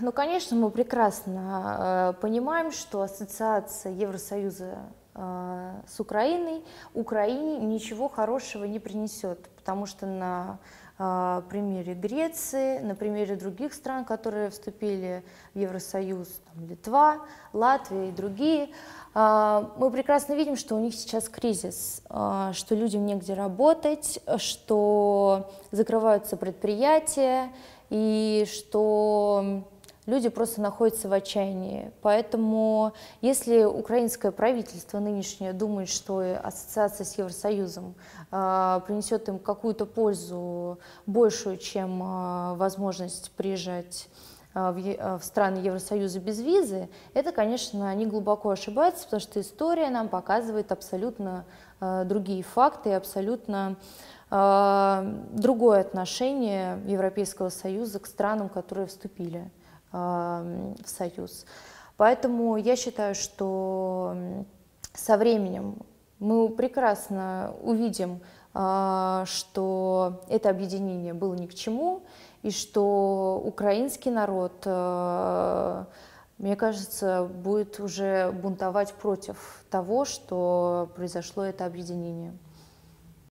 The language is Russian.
Ну, конечно, мы прекрасно э, понимаем, что Ассоциация Евросоюза а, с Украиной, Украине ничего хорошего не принесет, потому что на а, примере Греции, на примере других стран, которые вступили в Евросоюз, там, Литва, Латвия и другие, а, мы прекрасно видим, что у них сейчас кризис, что людям негде работать, что закрываются предприятия и что люди просто находятся в отчаянии. Поэтому если украинское правительство нынешнее думает, что ассоциация с Евросоюзом э, принесет им какую-то пользу большую, чем э, возможность приезжать а, в, в страны Евросоюза без визы, это, конечно, они глубоко ошибаются, потому что история нам показывает абсолютно э, другие факты и абсолютно другое отношение Европейского Союза к странам, которые вступили в союз. Поэтому я считаю, что со временем мы прекрасно увидим, а, что это объединение было ни к чему, и что украинский народ, а, мне кажется, будет уже бунтовать против того, что произошло это объединение.